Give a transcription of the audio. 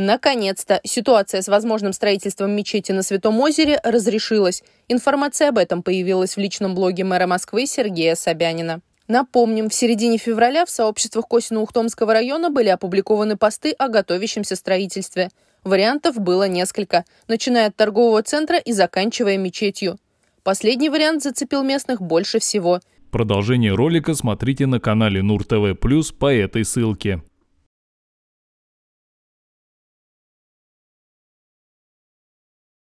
Наконец-то ситуация с возможным строительством мечети на Святом озере разрешилась. Информация об этом появилась в личном блоге мэра Москвы Сергея Собянина. Напомним, в середине февраля в сообществах Косино-Ухтомского района были опубликованы посты о готовящемся строительстве. Вариантов было несколько, начиная от торгового центра и заканчивая мечетью. Последний вариант зацепил местных больше всего. Продолжение ролика смотрите на канале НУР-ТВ+, плюс по этой ссылке.